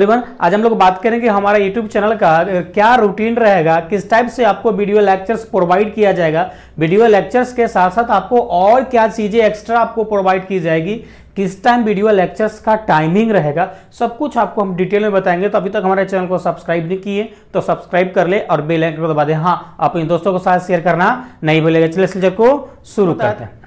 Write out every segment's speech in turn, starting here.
everyone आज हम लोग बात करेंगे हमारा YouTube चैनल का क्या रूटीन रहेगा किस टाइप से आपको वीडियो लेक्चर्स प्रोवाइड किया जाएगा वीडियो लेक्चर्स के साथ साथ आपको और क्या चीज़ें एक्स्ट्रा आपको प्रोवाइड की जाएगी किस टाइम वीडियो लेक्चर्स का टाइमिंग रहेगा सब कुछ आपको हम डिटेल में बताएंगे तो अभी तक हमारे चैनल को सब्सक्राइब नहीं किए तो सब्सक्राइब कर ले और बेल आइकन को दबा दे हाँ अपने दोस्तों के साथ शेयर करना नहीं भूलेगा चले सिलसिले को शुरू करते हैं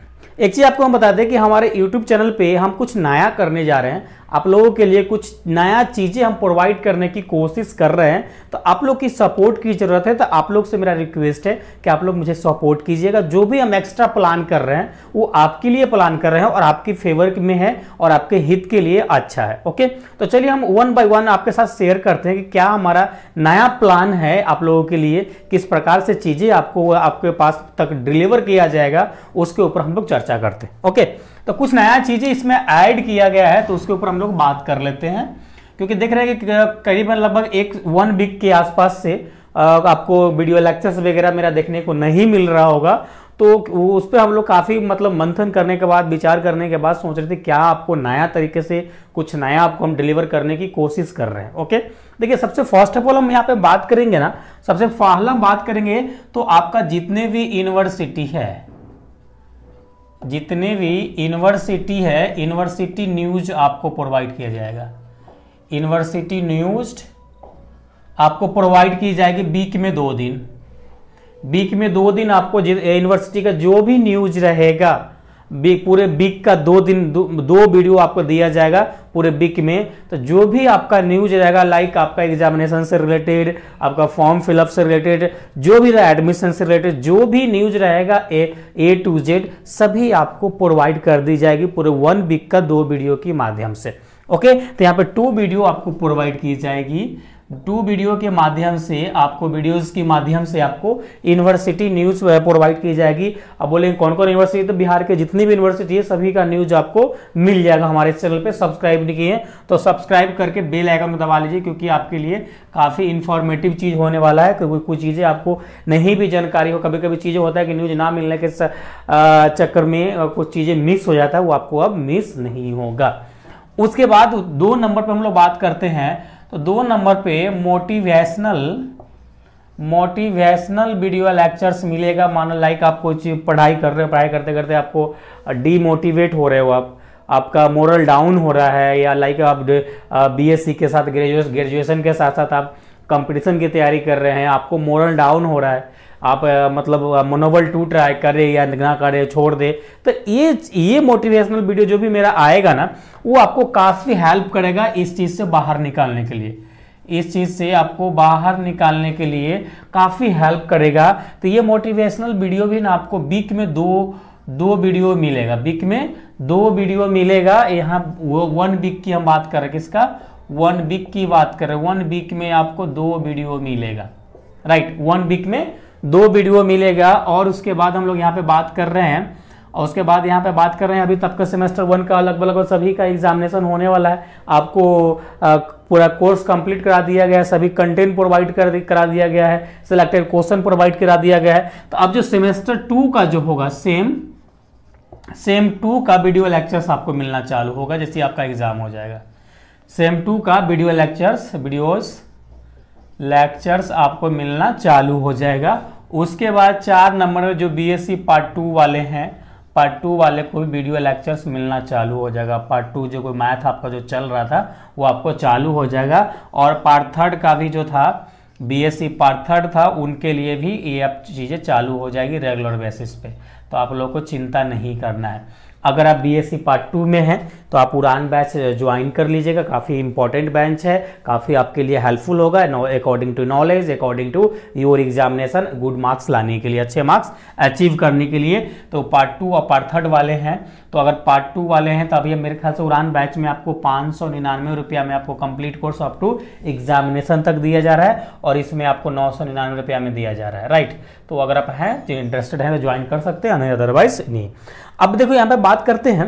एक चीज़ आपको हम बता दें कि हमारे YouTube चैनल पे हम कुछ नया करने जा रहे हैं आप लोगों के लिए कुछ नया चीज़ें हम प्रोवाइड करने की कोशिश कर रहे हैं तो आप लोग की सपोर्ट की ज़रूरत है तो आप लोग से मेरा रिक्वेस्ट है कि आप लोग मुझे सपोर्ट कीजिएगा जो भी हम एक्स्ट्रा प्लान कर रहे हैं वो आपके लिए प्लान कर रहे हैं और आपकी फेवर में है और आपके हित के लिए अच्छा है ओके तो चलिए हम वन बाई वन आपके साथ शेयर करते हैं कि क्या हमारा नया प्लान है आप लोगों के लिए किस प्रकार से चीज़ें आपको आपके पास तक डिलीवर किया जाएगा उसके ऊपर हम लोग चर्चा करते हैं ओके तो कुछ नया चीज़ें इसमें ऐड किया गया है तो उसके ऊपर हम हम लोग बात कर लेते हैं क्योंकि देख रहे हैं कि करीबन लगभग एक वन वीक के आसपास से आपको वीडियो लेक्चर्स वगैरह मेरा देखने को नहीं मिल रहा होगा तो उस पर हम लोग काफ़ी मतलब मंथन करने के बाद विचार करने के बाद सोच रहे थे क्या आपको नया तरीके से कुछ नया आपको हम डिलीवर करने की कोशिश कर रहे हैं ओके देखिए सबसे फर्स्ट ऑफ ऑल हम यहाँ पे बात करेंगे ना सबसे पहला बात करेंगे तो आपका जितने भी यूनिवर्सिटी है जितने भी यूनिवर्सिटी है यूनिवर्सिटी न्यूज आपको प्रोवाइड किया जाएगा यूनिवर्सिटी न्यूज आपको प्रोवाइड की जाएगी वीक में दो दिन वीक में दो दिन आपको यूनिवर्सिटी का जो भी न्यूज रहेगा पूरे वीक का दो दिन दो, दो वीडियो आपको दिया जाएगा पूरे वीक में तो जो भी आपका न्यूज रहेगा लाइक आपका एग्जामिनेशन से रिलेटेड आपका फॉर्म फिलअप से रिलेटेड जो भी रहे एडमिशन से रिलेटेड जो भी न्यूज रहेगा ए ए टू जेड सभी आपको प्रोवाइड कर दी जाएगी पूरे वन वीक का दो वीडियो के माध्यम से ओके तो यहाँ पर टू वीडियो आपको प्रोवाइड की जाएगी टू वीडियो के माध्यम से आपको वीडियोस के माध्यम से आपको यूनिवर्सिटी न्यूज प्रोवाइड की जाएगी अब बोलेंगे कौन कौन यूनिवर्सिटी तो बिहार के जितनी भी यूनिवर्सिटी है सभी का न्यूज आपको मिल जाएगा हमारे चैनल पे सब्सक्राइब नहीं किए तो सब्सक्राइब करके बेल आइकन में दबा लीजिए क्योंकि आपके लिए काफ़ी इंफॉर्मेटिव चीज़ होने वाला है क्योंकि कुछ चीज़ें आपको नहीं भी जानकारी हो कभी कभी चीज़ें होता है कि न्यूज ना मिलने के चक्कर में कुछ चीज़ें मिस हो जाता है वो आपको अब मिस नहीं होगा उसके बाद दो नंबर पर हम लोग बात करते हैं तो दो नंबर पे मोटिवेशनल मोटिवेशनल वीडियो लेक्चर्स मिलेगा मानो लाइक आप कुछ पढ़ाई कर रहे हो पढ़ाई करते करते आपको डीमोटिवेट हो रहे हो आप आपका मोरल डाउन हो रहा है या लाइक आप बीएससी के साथ ग्रेजुएशन ग्रेजुएशन के साथ साथ आप कंपटीशन की तैयारी कर रहे हैं आपको मोरल डाउन हो रहा है आप मतलब मनोबल टूट रहा है करे या ना करे छोड़ दे तो ये ये मोटिवेशनल वीडियो जो भी मेरा आएगा ना वो आपको काफ़ी हेल्प करेगा इस चीज़ से बाहर निकालने के लिए इस चीज़ से आपको बाहर निकालने के लिए काफ़ी हेल्प करेगा तो ये मोटिवेशनल वीडियो भी ना आपको बीक में दो दो वीडियो मिलेगा बीक में दो वीडियो मिलेगा यहाँ वो वन वीक की हम बात कर रहे हैं किसका वन वीक की बात करें वन वीक में आपको दो वीडियो मिलेगा राइट वन वीक में दो वीडियो मिलेगा और उसके बाद हम लोग यहाँ पे बात कर रहे हैं और उसके बाद यहाँ पे बात कर रहे हैं अभी तब का सेमेस्टर वन का अलग अलग सभी का एग्जामिनेशन होने वाला है आपको पूरा कोर्स कंप्लीट करा दिया गया है सभी कंटेंट प्रोवाइड कर करा दिया गया है सिलेक्टेड क्वेश्चन प्रोवाइड करा दिया गया है तो अब जो सेमेस्टर टू का जो होगा सेम सेम टू का वीडियो लेक्चर्स आपको मिलना चालू होगा जैसे आपका एग्जाम हो जाएगा सेम टू का वीडियो लेक्चर्स वीडियोज़ लेक्चर्स आपको मिलना चालू हो जाएगा उसके बाद चार नंबर में जो बीएससी पार्ट टू वाले हैं पार्ट टू वाले को भी वीडियो लेक्चर्स मिलना चालू हो जाएगा पार्ट टू जो कोई मैथ आपका जो चल रहा था वो आपको चालू हो जाएगा और पार्ट थर्ड का भी जो था बीएससी पार्ट थर्ड था उनके लिए भी ये अब चीज़ें चालू हो जाएगी रेगुलर बेसिस पे तो आप लोग को चिंता नहीं करना है अगर आप बीएससी पार्ट टू में हैं तो आप उड़ान बैच ज्वाइन uh, कर लीजिएगा काफ़ी इंपॉर्टेंट बैच है काफ़ी आपके लिए हेल्पफुल होगा according to knowledge according to your examination good marks लाने के लिए अच्छे मार्क्स अचीव करने के लिए तो पार्ट टू और पार्ट थर्ड वाले हैं तो अगर पार्ट टू वाले हैं तो अभी मेरे ख्याल से उड़ान बैच में आपको पाँच सौ निन्यानवे रुपया में आपको complete course up to examination तक दिया जा रहा है और इसमें आपको नौ सौ निन्यानवे रुपया में दिया जा रहा है राइट तो अगर आप हैं जो इंटरेस्टेड हैं तो ज्वाइन कर सकते हैं अदरवाइज नहीं अब देखो यहाँ पे बात करते हैं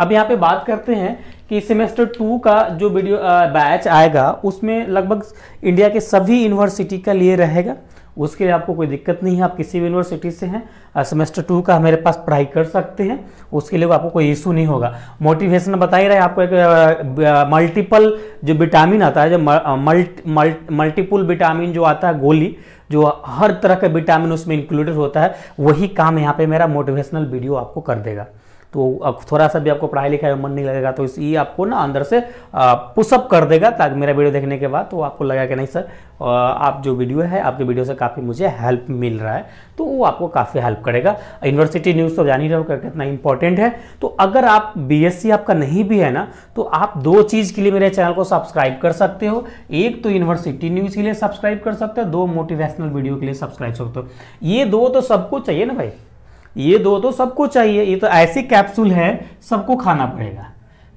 अब यहाँ पे बात करते हैं कि सेमेस्टर टू का जो वीडियो बैच आएगा उसमें लगभग इंडिया के सभी यूनिवर्सिटी का लिए रहेगा उसके लिए आपको कोई दिक्कत नहीं है आप किसी भी यूनिवर्सिटी से हैं सेमेस्टर टू का हमारे पास पढ़ाई कर सकते हैं उसके लिए आपको कोई इशू नहीं होगा मोटिवेशन बता ही रहे आपको एक मल्टीपल जो विटामिन आता है जो मल्टी मल्टीपल विटामिन जो आता है गोली जो हर तरह का विटामिन उसमें इंक्लूडेड होता है वही काम यहाँ पे मेरा मोटिवेशनल वीडियो आपको कर देगा तो अब थोड़ा सा भी आपको पढ़ाई लिखाई में मन नहीं लगेगा तो इस ये आपको ना अंदर से पुशअप कर देगा ताकि मेरा वीडियो देखने के बाद तो आपको लगा कि नहीं सर आप जो वीडियो है आपके वीडियो से काफ़ी मुझे हेल्प मिल रहा है तो वो आपको काफ़ी हेल्प करेगा यूनिवर्सिटी न्यूज़ तो जान ही रहो हो कितना इंपॉर्टेंट है तो अगर आप बी आपका नहीं भी है ना तो आप दो चीज़ के लिए मेरे चैनल को सब्सक्राइब कर सकते हो एक तो यूनिवर्सिटी न्यूज़ के लिए सब्सक्राइब कर सकते हो दो मोटिवेशनल वीडियो के लिए सब्सक्राइब सकते हो ये दो तो सबको चाहिए ना भाई ये दो तो सबको चाहिए ये तो ऐसे कैप्सूल है सबको खाना पड़ेगा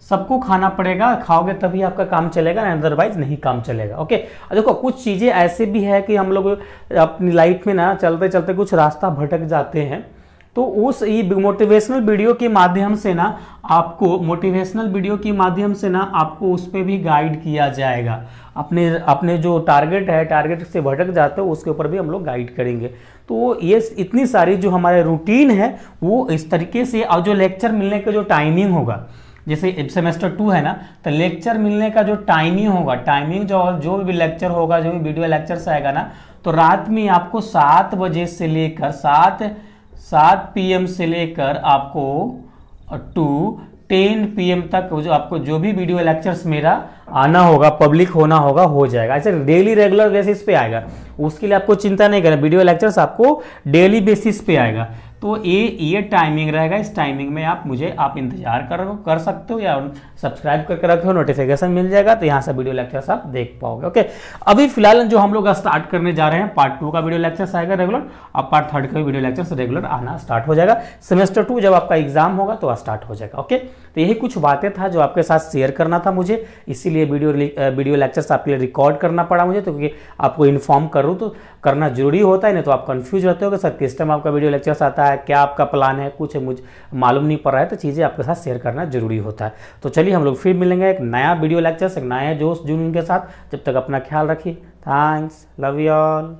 सबको खाना पड़ेगा खाओगे तभी आपका काम चलेगा अदरवाइज नहीं काम चलेगा ओके देखो कुछ चीज़ें ऐसे भी है कि हम लोग अपनी लाइफ में ना चलते चलते कुछ रास्ता भटक जाते हैं तो उस मोटिवेशनल वीडियो के माध्यम से ना आपको मोटिवेशनल वीडियो के माध्यम से ना आपको उस पर भी गाइड किया जाएगा अपने अपने जो टारगेट है टारगेट से भटक जाते हो उसके ऊपर भी हम लोग गाइड करेंगे तो ये इतनी सारी जो हमारे रूटीन है वो इस तरीके से और जो लेक्चर मिलने का जो टाइमिंग होगा जैसे सेमेस्टर टू है ना तो लेक्चर मिलने का जो टाइमिंग होगा टाइमिंग जो जो भी लेक्चर होगा जो भी वीडियो लेक्चर आएगा ना तो रात में आपको सात बजे से लेकर सात सात पीएम से लेकर आपको टू टेन पी तक जो आपको जो भी वीडियो लेक्चर्स मेरा आना होगा पब्लिक होना होगा हो जाएगा ऐसे डेली रेगुलर बेसिस पे आएगा उसके लिए आपको चिंता नहीं करना वीडियो लेक्चर्स आपको डेली बेसिस पे आएगा तो ये ये टाइमिंग रहेगा इस टाइमिंग में आप मुझे आप इंतजार कर कर सकते हो या सब्सक्राइब करके रखे हो नोटिफिकेशन मिल जाएगा तो यहाँ से वीडियो लेक्चर्स आप देख पाओगे ओके अभी फिलहाल जो हम लोग स्टार्ट करने जा रहे हैं पार्ट टू का वीडियो लेक्चर्स आएगा रेगुलर और पार्ट थर्ड का भी वीडियो लेक्चर्स रेगुलर आना स्टार्ट हो जाएगा सेमेस्टर टू जब आपका एग्जाम होगा तो स्टार्ट हो जाएगा ओके तो यही कुछ बातें था जो आपके साथ शेयर करना था मुझे इसीलिए वीडियो वीडियो लेक्चर्स आपके लिए रिकॉर्ड करना पड़ा मुझे तो क्योंकि आपको इन्फॉर्म करूँ तो करना जरूरी होता है नहीं तो आप कंफ्यूज रहते हो कि सर किस टाइम आपका वीडियो लेक्चर्स आता है क्या आपका प्लान है कुछ है मुझे मालूम नहीं पड़ रहा है तो चीज़ें आपके साथ शेयर करना जरूरी होता है तो चलिए हम लोग फिर मिलेंगे एक नया वीडियो लेक्चर्स एक नया जोश जुनून के साथ जब तक अपना ख्याल रखिए थैंक्स लव यू ऑल